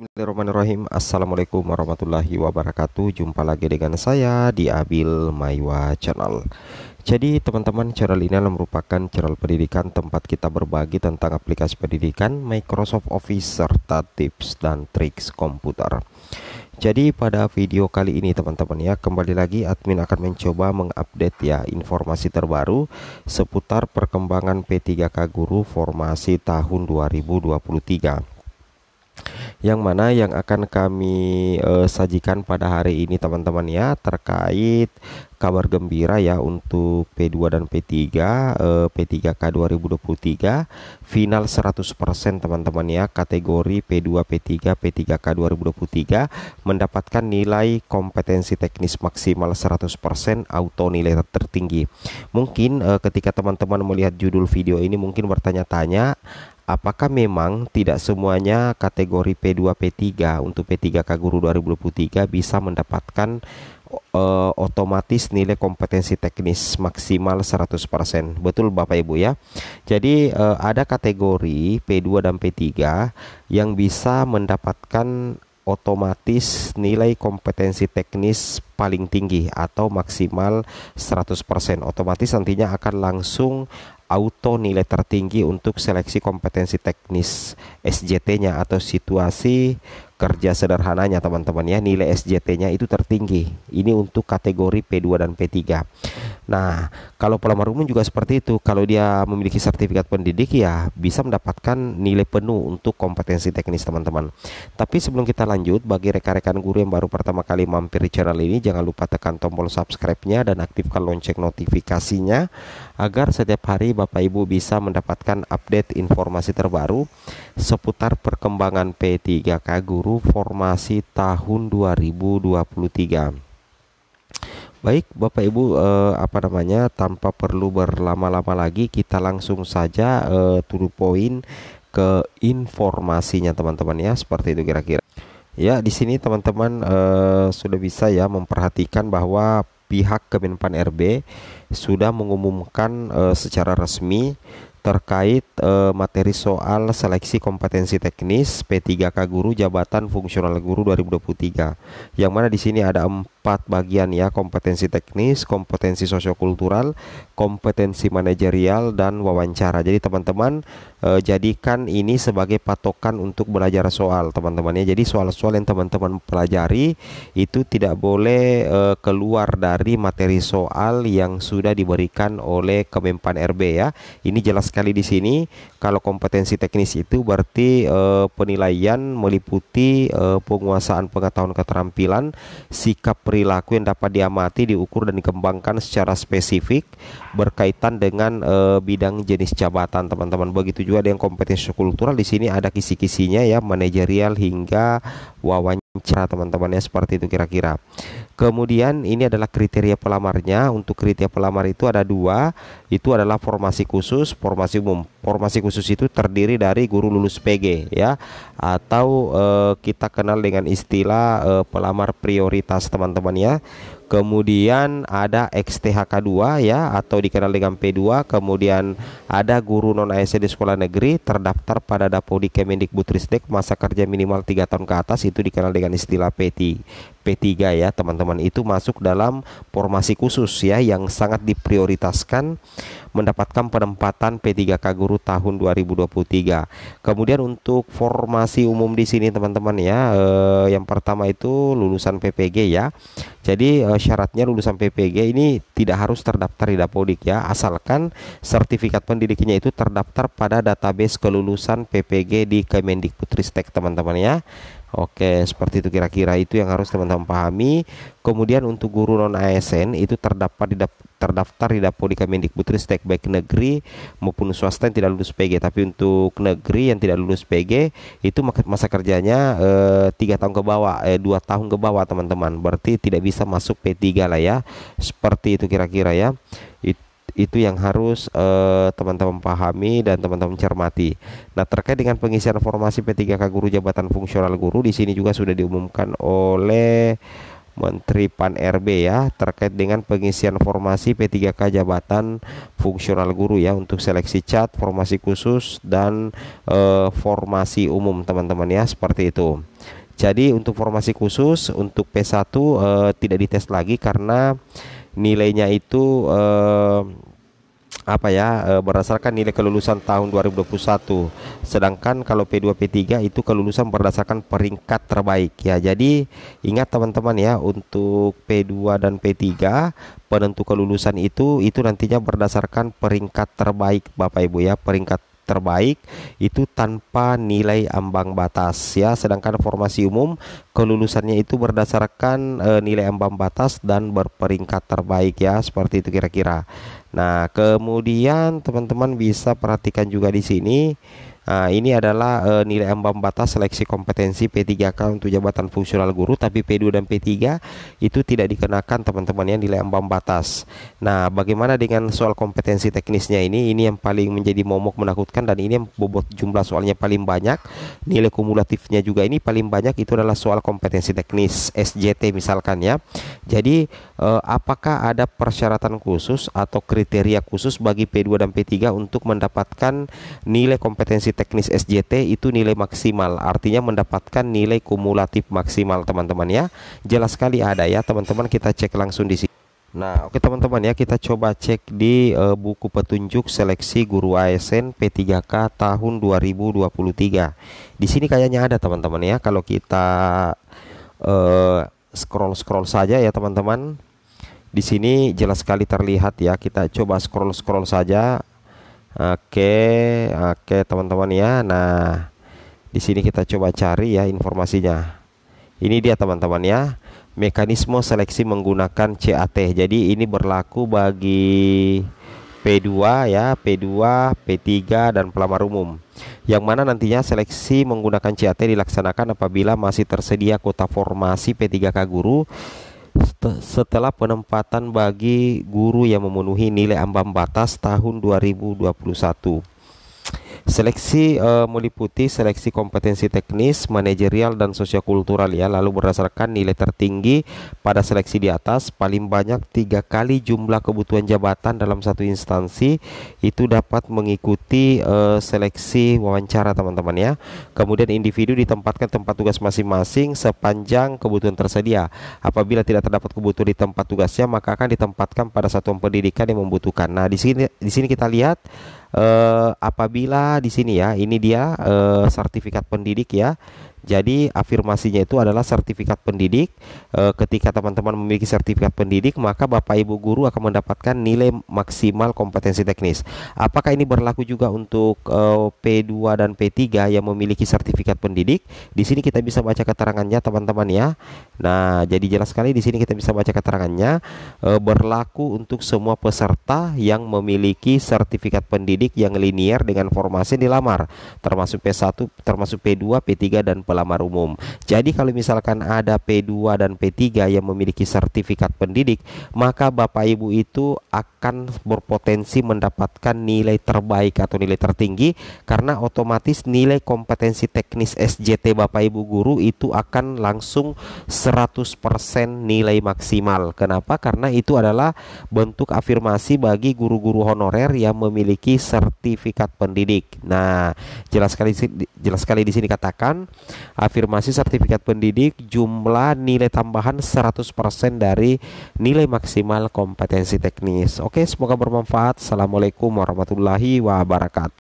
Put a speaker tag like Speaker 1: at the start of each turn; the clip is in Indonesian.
Speaker 1: Bismillahirrahmanirrahim Assalamualaikum warahmatullahi wabarakatuh Jumpa lagi dengan saya di Abil Maiwa Channel Jadi teman-teman channel ini merupakan channel pendidikan Tempat kita berbagi tentang aplikasi pendidikan Microsoft Office Serta tips dan triks komputer jadi pada video kali ini teman-teman ya kembali lagi admin akan mencoba mengupdate ya informasi terbaru seputar perkembangan P3K Guru formasi tahun 2023 yang mana yang akan kami uh, sajikan pada hari ini teman-teman ya terkait kabar gembira ya untuk P2 dan P3 uh, P3K 2023 final 100% teman-teman ya kategori P2 P3 P3K 2023 mendapatkan nilai kompetensi teknis maksimal 100% auto nilai tertinggi mungkin uh, ketika teman-teman melihat judul video ini mungkin bertanya-tanya apakah memang tidak semuanya kategori P2 P3 untuk P3K Guru 2023 bisa mendapatkan uh, otomatis nilai kompetensi teknis maksimal 100%. Betul Bapak Ibu ya. Jadi uh, ada kategori P2 dan P3 yang bisa mendapatkan otomatis nilai kompetensi teknis paling tinggi atau maksimal 100%. Otomatis nantinya akan langsung auto nilai tertinggi untuk seleksi kompetensi teknis SJT-nya atau situasi kerja sederhananya teman-teman ya nilai SJT-nya itu tertinggi ini untuk kategori P2 dan P3 nah kalau pelamar umum juga seperti itu kalau dia memiliki sertifikat pendidik ya bisa mendapatkan nilai penuh untuk kompetensi teknis teman-teman tapi sebelum kita lanjut bagi rekan-rekan guru yang baru pertama kali mampir di channel ini jangan lupa tekan tombol subscribe-nya dan aktifkan lonceng notifikasinya agar setiap hari Bapak Ibu bisa mendapatkan update informasi terbaru seputar perkembangan P3K guru baru formasi tahun 2023. Baik, Bapak Ibu, eh, apa namanya? Tanpa perlu berlama-lama lagi, kita langsung saja eh, to the point ke informasinya, teman-teman ya. Seperti itu kira-kira. Ya, di sini teman-teman eh, sudah bisa ya memperhatikan bahwa pihak Kemenpan RB sudah mengumumkan eh, secara resmi terkait e, materi soal seleksi kompetensi teknis P3K guru jabatan fungsional guru 2023 yang mana di sini ada empat bagian ya kompetensi teknis, kompetensi sosiokultural, kompetensi manajerial dan wawancara. Jadi teman-teman eh, jadikan ini sebagai patokan untuk belajar soal teman-temannya. Jadi soal-soal yang teman-teman pelajari itu tidak boleh eh, keluar dari materi soal yang sudah diberikan oleh Kemenpan RB ya. Ini jelas sekali di sini kalau kompetensi teknis itu berarti eh, penilaian meliputi eh, penguasaan pengetahuan keterampilan, sikap perilaku yang dapat diamati, diukur dan dikembangkan secara spesifik berkaitan dengan e, bidang jenis jabatan, teman-teman. Begitu juga dengan kompetensi kultural di sini ada kisi-kisinya ya, manajerial hingga wawancara cara teman-temannya seperti itu kira-kira kemudian ini adalah kriteria pelamarnya untuk kriteria pelamar itu ada dua itu adalah formasi khusus formasi umum formasi khusus itu terdiri dari guru lulus PG ya atau eh, kita kenal dengan istilah eh, pelamar prioritas teman-teman ya kemudian ada XTHK2 ya atau dikenal dengan P2 kemudian ada guru non ASN di sekolah negeri terdaftar pada Dapodi Kemendikbudristek masa kerja minimal 3 tahun ke atas itu dikenal dengan istilah P3 P3 ya teman-teman itu masuk dalam formasi khusus ya yang sangat diprioritaskan mendapatkan penempatan P3K guru tahun 2023. Kemudian untuk formasi umum di sini teman-teman ya eh, yang pertama itu lulusan PPG ya. Jadi eh, syaratnya lulusan PPG ini tidak harus terdaftar di Dapodik ya asalkan sertifikat pendidikannya itu terdaftar pada database kelulusan PPG di Kemendikbudristek teman-teman ya. Oke, seperti itu kira-kira itu yang harus teman-teman pahami. Kemudian untuk guru non ASN itu terdapat di terdaftar di Dapodi stek baik negeri maupun swasta yang tidak lulus PG. Tapi untuk negeri yang tidak lulus PG itu masa kerjanya eh, tiga tahun ke bawah, eh, dua tahun ke bawah teman-teman. Berarti tidak bisa masuk P3 lah ya. Seperti itu kira-kira ya. Itu itu yang harus eh, teman-teman eh, pahami dan teman-teman cermati. Nah, terkait dengan pengisian formasi P3K guru jabatan fungsional guru di sini juga sudah diumumkan oleh Menteri Pan RB ya terkait dengan pengisian formasi P3K jabatan fungsional guru ya untuk seleksi cat, formasi khusus dan e, formasi umum teman-teman ya seperti itu. Jadi untuk formasi khusus untuk P1 e, eh, tidak dites lagi karena nilainya itu eh, apa ya eh, berdasarkan nilai kelulusan tahun 2021. Sedangkan kalau P2 P3 itu kelulusan berdasarkan peringkat terbaik ya. Jadi ingat teman-teman ya untuk P2 dan P3 penentu kelulusan itu itu nantinya berdasarkan peringkat terbaik Bapak Ibu ya, peringkat terbaik itu tanpa nilai ambang batas ya sedangkan formasi umum kelulusannya itu berdasarkan e, nilai ambang batas dan berperingkat terbaik ya seperti itu kira-kira nah kemudian teman-teman bisa perhatikan juga di sini Nah, ini adalah e, nilai ambang batas seleksi kompetensi P3K untuk jabatan fungsional guru, tapi P2 dan P3 itu tidak dikenakan teman-teman yang nilai ambang batas. Nah, bagaimana dengan soal kompetensi teknisnya ini? Ini yang paling menjadi momok menakutkan dan ini yang bobot jumlah soalnya paling banyak. Nilai kumulatifnya juga ini paling banyak itu adalah soal kompetensi teknis SJT misalkan ya. Jadi, e, apakah ada persyaratan khusus atau kriteria khusus bagi P2 dan P3 untuk mendapatkan nilai kompetensi kompetensi teknis SJT itu nilai maksimal, artinya mendapatkan nilai kumulatif maksimal teman-teman ya. Jelas sekali ada ya teman-teman, kita cek langsung di sini. Nah, oke okay, teman-teman ya, kita coba cek di uh, buku petunjuk seleksi guru ASN P3K tahun 2023. Di sini kayaknya ada teman-teman ya, kalau kita uh, eh, scroll -scroll saja ya teman-teman. Di sini jelas sekali terlihat ya, kita coba scroll-scroll saja Oke, oke teman-teman ya. Nah, di sini kita coba cari ya informasinya. Ini dia teman-teman ya. Mekanisme seleksi menggunakan CAT. Jadi ini berlaku bagi P2 ya, P2, P3 dan pelamar umum. Yang mana nantinya seleksi menggunakan CAT dilaksanakan apabila masih tersedia kuota formasi P3K guru setelah penempatan bagi guru yang memenuhi nilai ambang batas tahun 2021. Seleksi uh, meliputi seleksi kompetensi teknis, manajerial dan sosial kultural ya. Lalu berdasarkan nilai tertinggi pada seleksi di atas paling banyak tiga kali jumlah kebutuhan jabatan dalam satu instansi itu dapat mengikuti uh, seleksi wawancara teman-teman ya. Kemudian individu ditempatkan tempat tugas masing-masing sepanjang kebutuhan tersedia. Apabila tidak terdapat kebutuhan di tempat tugasnya maka akan ditempatkan pada satuan pendidikan yang membutuhkan. Nah, di sini di sini kita lihat uh, apabila di sini ya. Ini dia uh, sertifikat pendidik ya. Jadi afirmasinya itu adalah sertifikat pendidik. E, ketika teman-teman memiliki sertifikat pendidik, maka Bapak Ibu guru akan mendapatkan nilai maksimal kompetensi teknis. Apakah ini berlaku juga untuk e, eh, P2 dan P3 yang memiliki sertifikat pendidik? Di sini kita bisa baca keterangannya teman-teman ya. Nah, jadi jelas sekali di sini kita bisa baca keterangannya e, berlaku untuk semua peserta yang memiliki sertifikat pendidik yang linier dengan formasi dilamar, termasuk P1, termasuk P2, P3 dan P4 pelamar umum. Jadi kalau misalkan ada P2 dan P3 yang memiliki sertifikat pendidik, maka Bapak Ibu itu akan berpotensi mendapatkan nilai terbaik atau nilai tertinggi karena otomatis nilai kompetensi teknis SJT Bapak Ibu guru itu akan langsung 100% nilai maksimal. Kenapa? Karena itu adalah bentuk afirmasi bagi guru-guru honorer yang memiliki sertifikat pendidik. Nah, jelas sekali jelas sekali di sini katakan afirmasi sertifikat pendidik jumlah nilai tambahan 100% dari nilai maksimal kompetensi teknis. Oke, semoga bermanfaat. Assalamualaikum warahmatullahi wabarakatuh.